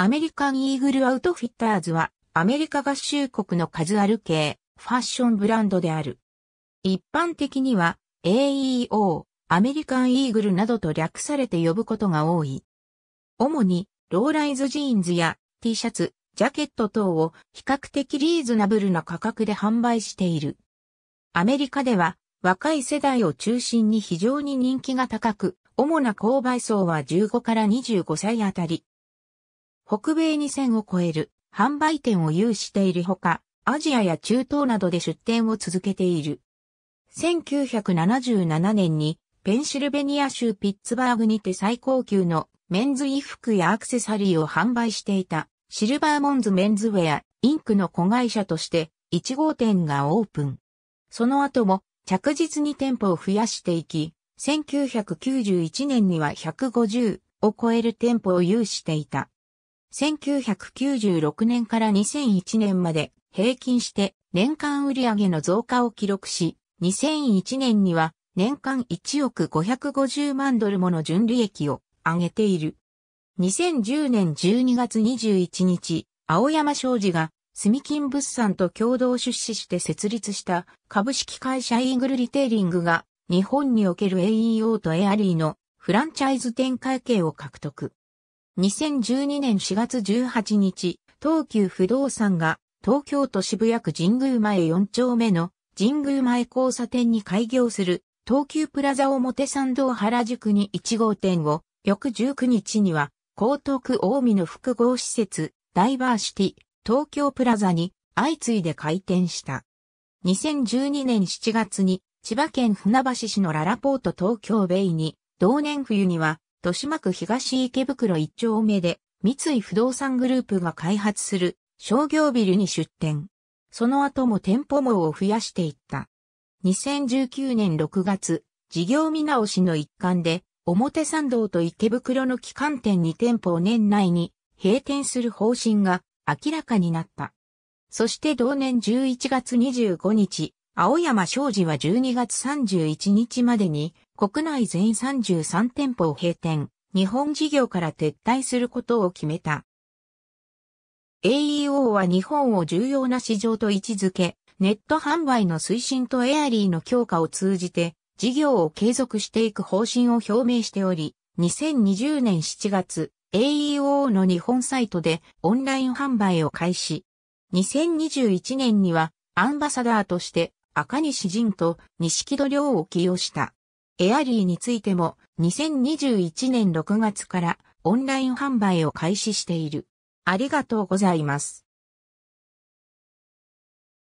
アメリカンイーグルアウトフィッターズは、アメリカ合衆国の数ある系、ファッションブランドである。一般的には、AEO、アメリカンイーグルなどと略されて呼ぶことが多い。主に、ローライズジーンズや T シャツ、ジャケット等を比較的リーズナブルな価格で販売している。アメリカでは若い世代を中心に非常に人気が高く、主な購買層は15から25歳あたり、北米2000を超える販売店を有しているほか、アジアや中東などで出店を続けている。1977年にペンシルベニア州ピッツバーグにて最高級のメンズ衣服やアクセサリーを販売していたシルバーモンズメンズウェアインクの子会社として1号店がオープン。その後も着実に店舗を増やしていき、1991年には150を超える店舗を有していた。1996年から2001年まで平均して年間売上の増加を記録し、2001年には年間1億550万ドルもの純利益を上げている。2010年12月21日、青山商事が住金物産と共同出資して設立した株式会社イーグルリテイリングが日本における AEO とエアリーのフランチャイズ展開系を獲得。2012年4月18日、東急不動産が東京都渋谷区神宮前4丁目の神宮前交差点に開業する東急プラザ表参道原宿に1号店を翌19日には江東区大見の複合施設ダイバーシティ東京プラザに相次いで開店した。2012年7月に千葉県船橋市のララポート東京ベイに同年冬には豊島区東池袋一丁目で、三井不動産グループが開発する商業ビルに出店。その後も店舗網を増やしていった。2019年6月、事業見直しの一環で、表参道と池袋の旗艦店に店舗を年内に閉店する方針が明らかになった。そして同年11月25日、青山商事は12月31日までに国内全33店舗を閉店、日本事業から撤退することを決めた。AEO は日本を重要な市場と位置づけ、ネット販売の推進とエアリーの強化を通じて、事業を継続していく方針を表明しており、2020年7月、AEO の日本サイトでオンライン販売を開始。2021年にはアンバサダーとして赤西仁と西木戸亮を起用した。エアリーについても2021年6月からオンライン販売を開始している。ありがとうございます。